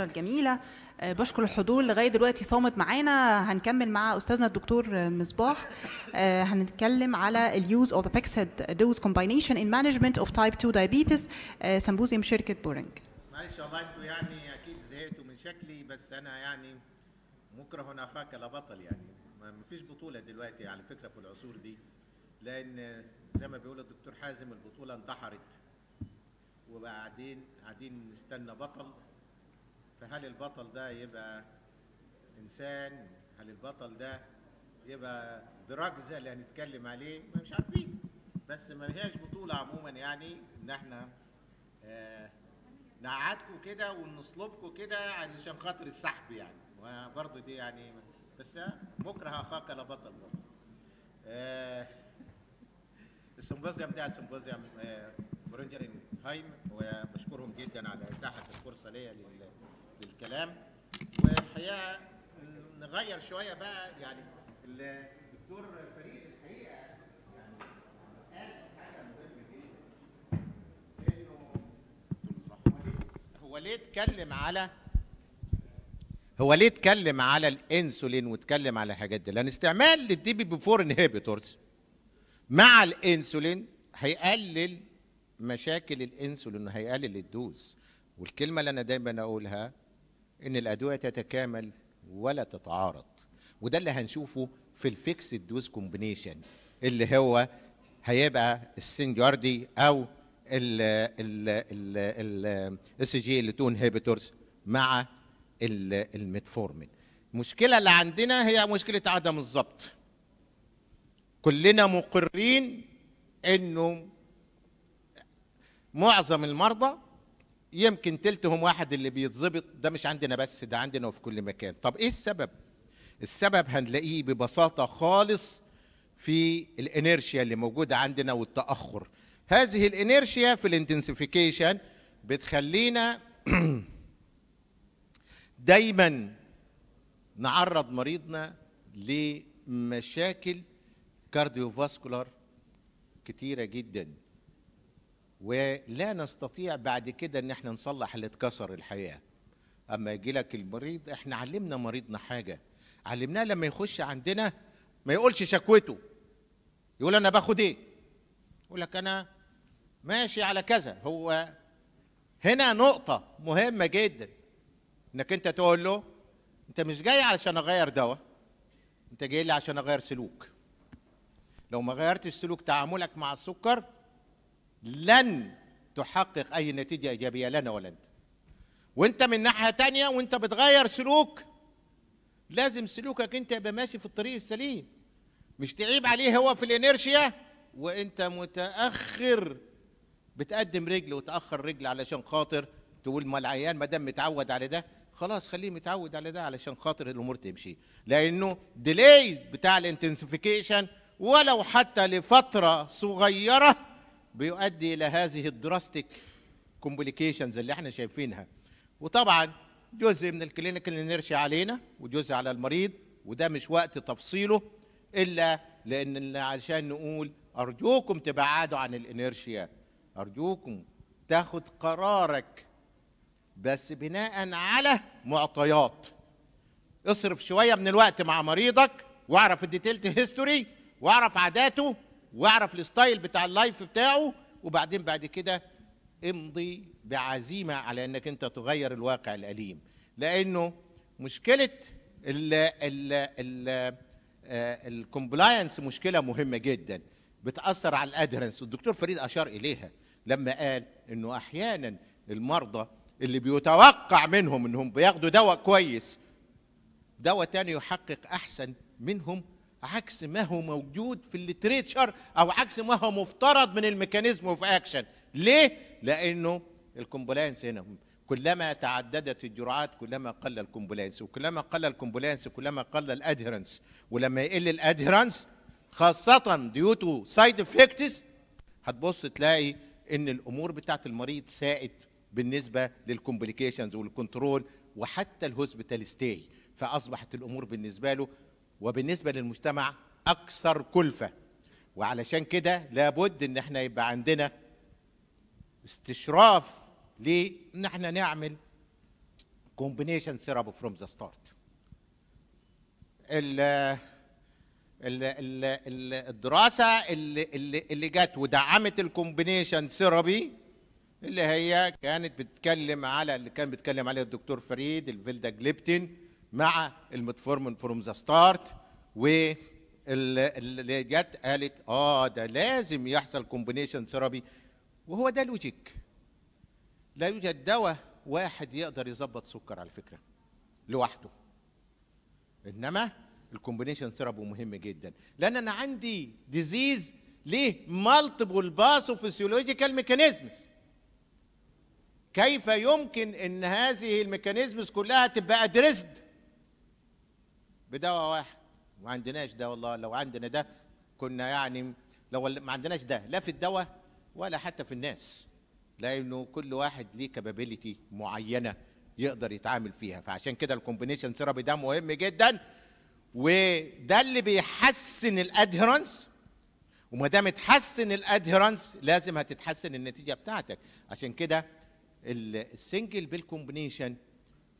الجميله آه، بشكر الحضور لغايه دلوقتي صامت معانا هنكمل مع استاذنا الدكتور مصباح آه، هنتكلم على اليوز اوف the Pexed دوز combination ان مانجمنت اوف تايب 2 diabetes آه، سمبوزيوم شركه بورنج معلش والله انتوا يعني اكيد زهقتوا من شكلي بس انا يعني مكره اخاك لا بطل يعني ما فيش بطوله دلوقتي على فكره في العصور دي لان زي ما بيقول الدكتور حازم البطوله انتحرت وبعدين قاعدين نستنى بطل فهل البطل ده يبقى انسان هل البطل ده يبقى دراجز اللي هنتكلم عليه مش عارفين بس ما هياش بطوله عموما يعني ان احنا آه كده ونصلبكم كده علشان خاطر السحب يعني وبرضه دي يعني بس بكره اخاك لا بطل برضه. آه ده سمبوزيوم آه برونجرين هايم وبشكرهم جدا على اتاحه الفرصه ليا لل الكلام والحقيقه نغير شويه بقى يعني الدكتور فريد الحقيقه يعني قال حاجه مهمه جدا انه هو ليه اتكلم على هو ليه اتكلم على الانسولين واتكلم على الحاجات دي؟ لان استعمال للدي بي بي 4 انهبيتورز مع الانسولين هيقلل مشاكل الانسولين هيقلل الدوز والكلمه اللي انا دايما اقولها ان الادويه تتكامل ولا تتعارض وده اللي هنشوفه في الفيكس دوز كومبينيشن اللي هو هيبقى السنجاردي او اس جي ال 2 انهبيتورز مع الميتفورمين المشكله اللي عندنا هي مشكله عدم الضبط كلنا مقرين انه معظم المرضى يمكن تلتهم واحد اللي بيتظبط ده مش عندنا بس ده عندنا وفي كل مكان طب ايه السبب السبب هنلاقيه ببساطه خالص في الانيرشيا اللي موجوده عندنا والتاخر هذه الانيرشيا في الانتنسيفيكيشن بتخلينا دايما نعرض مريضنا لمشاكل كارديوفاسكولار كتيره جدا ولا نستطيع بعد كده ان احنا نصلح اللي اتكسر الحقيقه اما يجي لك المريض احنا علمنا مريضنا حاجه علمناه لما يخش عندنا ما يقولش شكوته يقول انا باخد ايه يقول لك انا ماشي على كذا هو هنا نقطة مهمة جدا انك انت تقول له انت مش جاي علشان اغير دواء انت جاي لي عشان اغير سلوك لو ما غيرتش سلوك تعاملك مع السكر لن تحقق اي نتيجه ايجابيه لنا ولا انت وانت من ناحيه تانية وانت بتغير سلوك لازم سلوكك انت يبقى ماشي في الطريق السليم مش تعيب عليه هو في الانيرشيا وانت متاخر بتقدم رجل وتاخر رجل علشان خاطر تقول ما العيان ما دام متعود على ده خلاص خليه متعود على ده علشان خاطر الامور تمشي لانه ديلي بتاع الانتنسيفيكيشن ولو حتى لفتره صغيره بيؤدي الى هذه الدراستيك كومبليكيشنز اللي احنا شايفينها وطبعا جزء من الكلينيكال انيرشيا علينا وجزء على المريض وده مش وقت تفصيله الا لان علشان نقول ارجوكم تبعدوا عن الانيرشيا ارجوكم تاخد قرارك بس بناء على معطيات اصرف شويه من الوقت مع مريضك واعرف الديتيلت هيستوري واعرف عاداته واعرف الستايل بتاع اللايف بتاعه وبعدين بعد كده امضي بعزيمه على انك انت تغير الواقع الاليم لانه مشكله الكومبلاينس آه، مشكله مهمه جدا بتاثر على الادهرنس والدكتور فريد اشار اليها لما قال انه احيانا المرضى اللي بيتوقع منهم انهم بياخدوا دواء كويس دواء تاني يحقق احسن منهم عكس ما هو موجود في الليتريتشر او عكس ما هو مفترض من الميكانيزم اوف اكشن ليه لانه الكومبلاينس هنا كلما تعددت الجرعات كلما قل الكومبلاينس وكلما قل الكومبلاينس كلما قل الادهرنس ولما يقل الادهرنس خاصه ديو تو سايد افكتس هتبص تلاقي ان الامور بتاعت المريض ساءت بالنسبه للكومبليكيشنز والكنترول وحتى الهوسبيتال ستاي فاصبحت الامور بالنسبه له وبالنسبه للمجتمع اكثر كلفه وعلشان كده لابد ان احنا يبقى عندنا استشراف لان احنا نعمل كومبينيشن سيرابو فروم ذا ستارت الدراسه اللي اللي اللي جت ودعمت الكومبينيشن ثيرابي اللي هي كانت بتتكلم على اللي كان بيتكلم عليه الدكتور فريد الفيلدا جليبتين مع المتفورمن فروم ذا ستارت واللي جت قالت اه ده لازم يحصل كومبينيشن ثيرابي وهو ده لوجيك لا يوجد دواء واحد يقدر يظبط سكر على فكره لوحده انما الكومبينيشن ثيرابي مهم جدا لان انا عندي ديزيز ليه مالتيبل باثوفيسيولوجيكال ميكانيزمز كيف يمكن ان هذه الميكانيزمز كلها تبقى ادريسد بدواء واحد ما عندناش ده والله لو عندنا ده كنا يعني لو ما عندناش ده لا في الدواء ولا حتى في الناس لانه كل واحد ليه كابابيلتي معينه يقدر يتعامل فيها فعشان كده الكومبينيشن ثيرابي ده مهم جدا وده اللي بيحسن الادهرنس وما دام اتحسن الادهرنس لازم هتتحسن النتيجه بتاعتك عشان كده السنجل بالكومبينيشن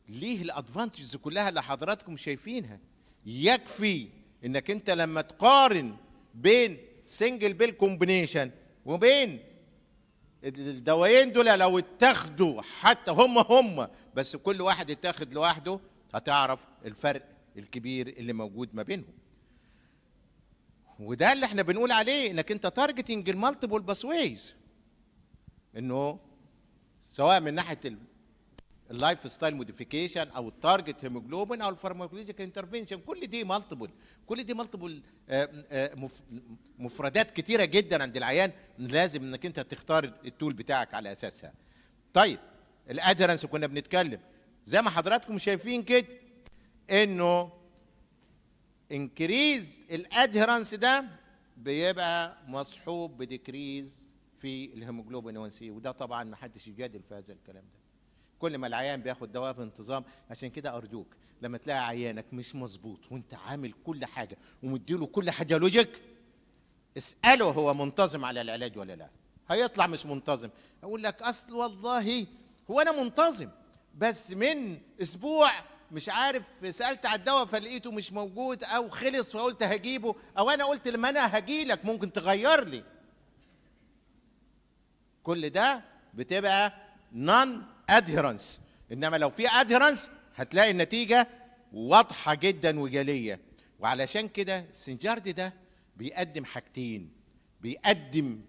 ليه الادفانتجز كلها اللي حضراتكم شايفينها يكفي انك انت لما تقارن بين سنجل بيل كومبينيشن وبين الدوايين دول لو اتاخدوا حتى هم هم بس كل واحد اتاخد لوحده هتعرف الفرق الكبير اللي موجود ما بينهم وده اللي احنا بنقول عليه انك انت تارجتنج المالتيبل باسويز انه سواء من ناحيه اللايف ستايل موديفيكيشن او التارجت هيموجلوبين او الفارماكولوجيك انترفنشن كل دي مالتيبل كل دي آه، مالتيبل آه، مفردات كتيره جدا عند العيان لازم انك انت تختار التول بتاعك على اساسها طيب الادهرنس كنا بنتكلم زي ما حضراتكم شايفين كده انه انكريز الادهرنس ده بيبقى مصحوب بديكريز في الهيموجلوبين 1 سي وده طبعا ما حدش يجادل في هذا الكلام ده كل ما العيان بياخد دواء بانتظام عشان كده ارجوك لما تلاقي عيانك مش مظبوط وانت عامل كل حاجه ومديله كل حاجه لوجيك اساله هو منتظم على العلاج ولا لا هيطلع مش منتظم اقول لك اصل والله هو انا منتظم بس من اسبوع مش عارف سالت على الدواء فلقيته مش موجود او خلص فقلت هجيبه او انا قلت لما انا هجيلك ممكن تغير لي كل ده بتبقى نون ادهرنس انما لو في ادهرنس هتلاقي النتيجه واضحه جدا وجليه وعلشان كده سنجارد ده بيقدم حاجتين بيقدم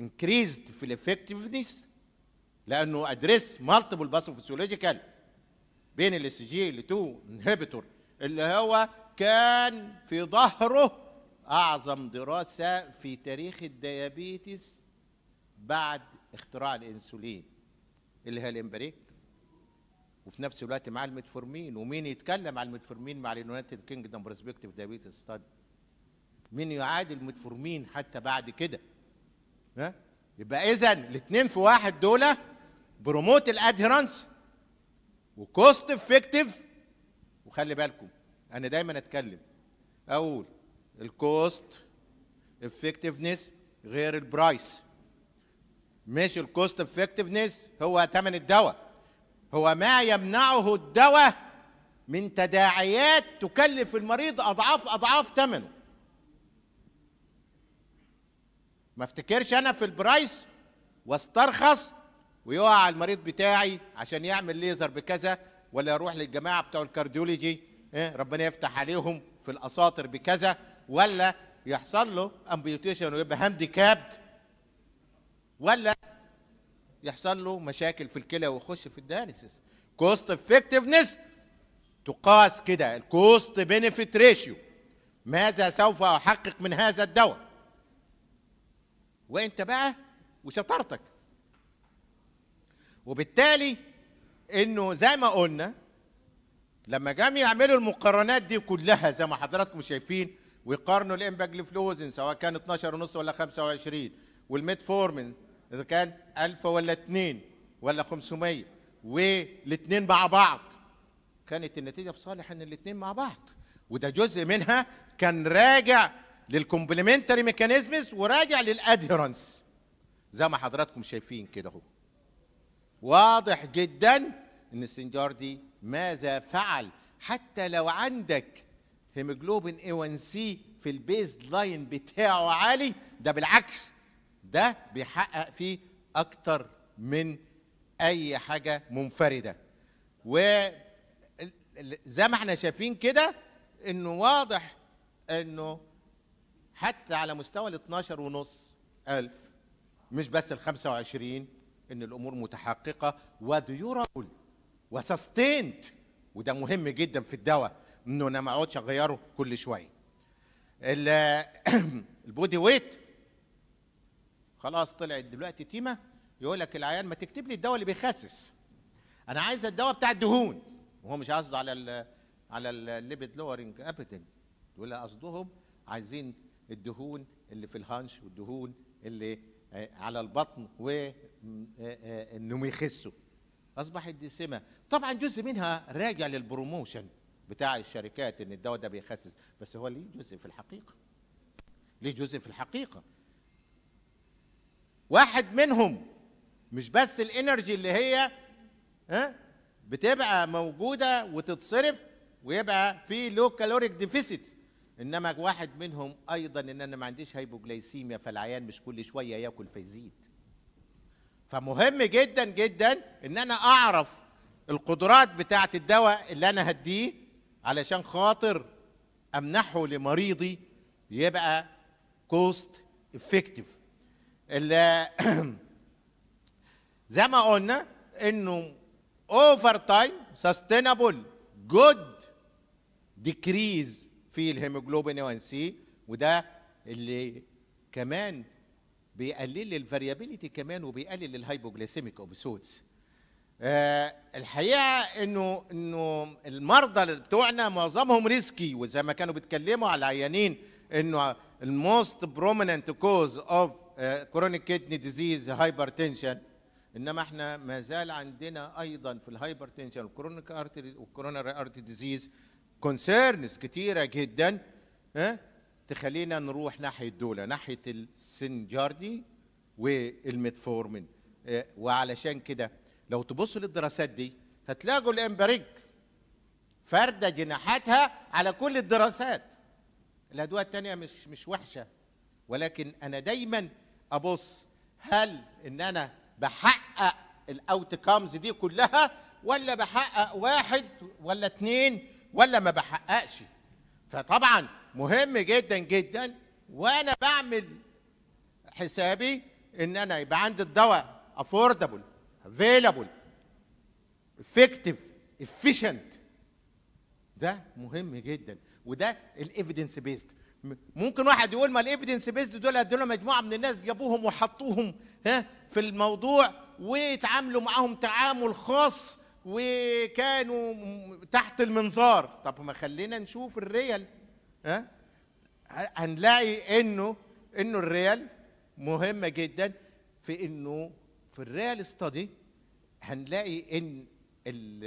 increased في الافكتفنس لانه ادريس مالتيبل باثوفيسيولوجيكال بين الاس جي ال 2 انهبيتور اللي هو كان في ظهره اعظم دراسه في تاريخ الديابيتس بعد اختراع الانسولين اللي هي الامبريك وفي نفس الوقت مع الميتفورمين ومين يتكلم على الميتفورمين مع اليونايتد كينجدم برسبكتيف دايبيتس ستادي مين يعادل الميتفورمين حتى بعد كده ها يبقى اذا الاثنين في واحد دول بروموت الادهرنس وكوست افكتيف وخلي بالكم انا دايما اتكلم اقول الكوست افكتيفنس غير البرايس مش الكوست افكتفنس هو ثمن الدواء هو ما يمنعه الدواء من تداعيات تكلف المريض اضعاف اضعاف ثمنه ما افتكرش انا في البرايس واسترخص ويقع المريض بتاعي عشان يعمل ليزر بكذا ولا يروح للجماعه بتوع الكارديولوجي إيه ربنا يفتح عليهم في الاساطر بكذا ولا يحصل له امبيوتيشن ويبقى كابت ولا يحصل له مشاكل في الكلى ويخش في الداليسيس كوست افكتفنس تقاس كده الكوست بينفيت ريشيو ماذا سوف احقق من هذا الدواء وانت بقى وشطارتك وبالتالي انه زي ما قلنا لما جم يعملوا المقارنات دي كلها زي ما حضراتكم شايفين ويقارنوا الامباجليفلوزين سواء كان 12 ونص ولا 25 والميتفورمين اذا كان 1000 ولا 2 ولا 500 والاثنين مع بعض كانت النتيجه في صالح ان الاثنين مع بعض وده جزء منها كان راجع للكومبلمنتري ميكانيزمز وراجع للادهيرنس زي ما حضراتكم شايفين كده اهو واضح جدا ان السنجار دي ماذا فعل حتى لو عندك هيموجلوبين A1C في البيز لاين بتاعه عالي ده بالعكس ده بيحقق فيه اكتر من اي حاجه منفرده وزي ما احنا شايفين كده انه واضح انه حتى على مستوى ال 12 ونص ألف مش بس ال 25 إن الأمور متحققة وديورابل وسستيند وده مهم جدا في الدواء إنه أنا ما أقعدش أغيره كل شوية البودي ويت خلاص طلعت دلوقتي تيمه يقول لك العيان ما تكتب لي الدواء اللي بيخسس انا عايز الدواء بتاع الدهون وهو مش قصده على الـ على الليبيد لورنج يقول لك قصدهم عايزين الدهون اللي في الهانش والدهون اللي آه، على البطن آه، آه، انهم يخسوا اصبحت دي سمه طبعا جزء منها راجع للبروموشن بتاع الشركات ان الدواء ده بيخسس بس هو ليه جزء في الحقيقه ليه جزء في الحقيقه واحد منهم مش بس الانرجي اللي هي ها بتبقى موجوده وتتصرف ويبقى في لو كالوريك ديفيسيت انما واحد منهم ايضا ان انا ما عنديش هايبوجلايسيميا فالعيان مش كل شويه ياكل فيزيد فمهم جدا جدا ان انا اعرف القدرات بتاعه الدواء اللي انا هديه علشان خاطر امنحه لمريضي يبقى كوست افكتيف زي ما قلنا انه اوفر تايم سستينابل جود ديكريز في الهيموجلوبين 1 سي وده اللي كمان بيقلل الفاريابيليتي كمان وبيقلل الهايبوجليسيميك اوبسودز أه الحقيقه انه انه المرضى اللي بتوعنا معظمهم ريسكي وزي ما كانوا بيتكلموا على العيانين انه الموست بروميننت كوز اوف كرونيك كيدني ديزيز هايبرتنشن انما احنا ما زال عندنا ايضا في الهايبرتنشن والكرونيك ارتري والكوروناري ارتري ديزيز كونسيرنز كتيره جدا ها آه، تخلينا نروح ناحيه دول ناحيه السنجاردي والميتفورمين آه، وعلشان كده لو تبصوا للدراسات دي هتلاقوا الامبريك فارده جناحاتها على كل الدراسات الادويه الثانيه مش مش وحشه ولكن انا دايما ابص هل ان انا بحقق الاوت كامز دي كلها ولا بحقق واحد ولا اتنين ولا ما بحققش فطبعا مهم جدا جدا وانا بعمل حسابي ان انا يبقى عندي الدواء افوردبل افيلابل افكتيف افيشنت ده مهم جدا وده الايفيدنس بيست ممكن واحد يقول ما الايفيدنس بيزد دول ادوا مجموعه من الناس جابوهم وحطوهم ها في الموضوع ويتعاملوا معاهم تعامل خاص وكانوا تحت المنظار طب ما خلينا نشوف الريال ها هنلاقي انه انه الريال مهمه جدا في انه في الريال ستادي هنلاقي ان ال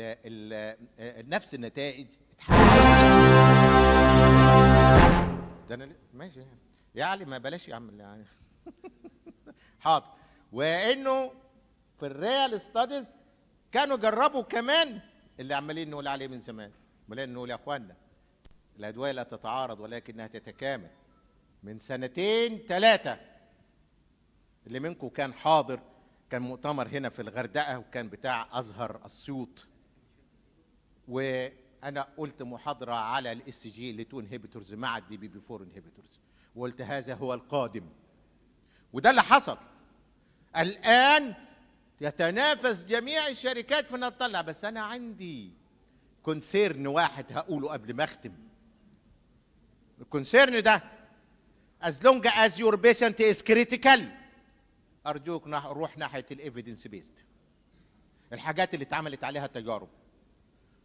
ال نفس النتائج اتحققت ده انا ماشي يعني يا علي ما بلاش يا عم يعني حاضر وانه في الريال ستاديز كانوا جربوا كمان اللي عمالين نقول عليه من زمان عمالين نقول يا اخوانا الادويه لا تتعارض ولكنها تتكامل من سنتين ثلاثه اللي منكم كان حاضر كان مؤتمر هنا في الغردقه وكان بتاع ازهر اسيوط و انا قلت محاضره على الاس جي لتو انهبيتورز مع الدي بي بي 4 انهبيتورز وقلت هذا هو القادم وده اللي حصل الان يتنافس جميع الشركات في انها تطلع بس انا عندي كونسيرن واحد هقوله قبل ما اختم الكونسيرن ده as long as your patient is critical ارجوك نح روح ناحيه الايفيدنس بيست الحاجات اللي اتعملت عليها تجارب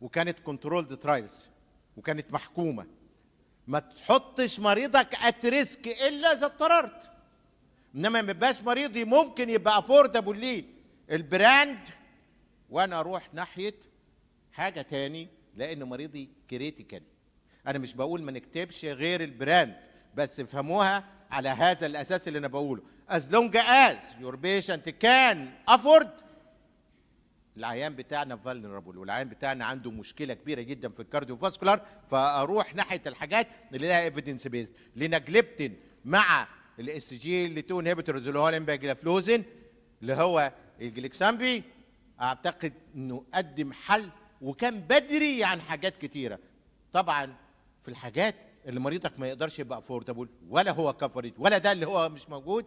وكانت كنترولد ترايلز وكانت محكومه ما تحطش مريضك ات ريسك الا اذا اضطررت انما ما يبقاش مريضي ممكن يبقى افوردبل ليه البراند وانا اروح ناحيه حاجه تاني لان مريضي كريتيكال انا مش بقول ما نكتبش غير البراند بس افهموها على هذا الاساس اللي انا بقوله as long as your patient can afford العيان بتاعنا فالنربل والعيان بتاعنا عنده مشكله كبيره جدا في الكارديو فاسكولار فاروح ناحيه الحاجات اللي لها ايفيدنس لنا ليناجليبتين مع الاس جي اللي تو انهبيتورز اللي هو الامباجلافلوزين اللي هو الجليكسامبي اعتقد انه قدم حل وكان بدري عن حاجات كتيره طبعا في الحاجات اللي مريضك ما يقدرش يبقى افوردبل ولا هو كفريت ولا ده اللي هو مش موجود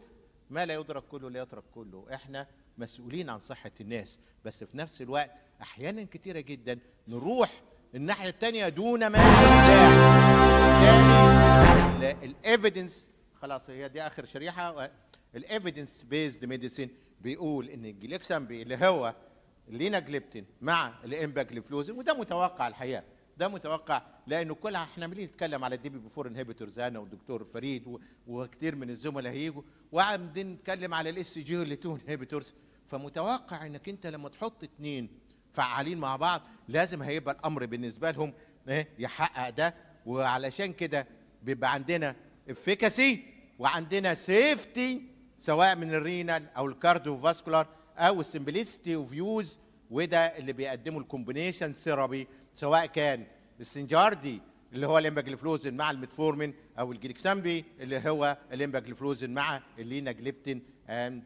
ما لا يدرك كله لا يترك كله احنا مسؤولين عن صحه الناس بس في نفس الوقت احيانا كتيره جدا نروح الناحيه الثانيه دون ما بالتالي الايفيدنس خلاص هي دي اخر شريحه الايفيدنس بيزد ميديسين بيقول ان الجليكسامبي اللي هو اللينا جليبتين مع الامباجليفلوزين وده متوقع الحقيقه ده متوقع لانه كل احنا عمالين نتكلم على الدي بي 4 انهبيتورز انا والدكتور فريد وكتير من الزملاء هيجوا وعمالين نتكلم على الاس جي ال 2 انهبيتورز فمتوقع انك انت لما تحط اثنين فعالين مع بعض لازم هيبقى الامر بالنسبه لهم إيه، يحقق ده وعلشان كده بيبقى عندنا افيكاسي وعندنا سيفتي سواء من الرينال او الكارديو فاسكولار او السمبليستي اوف يوز وده اللي بيقدمه الكومبينيشن ثيرابي سواء كان السنجاردي اللي هو الامباجليفلوزن مع الميتفورمين او الجليكسامبي اللي هو الامباجليفلوزن مع اللينا جليبتين اند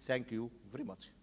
ثانك يو فيري ماتش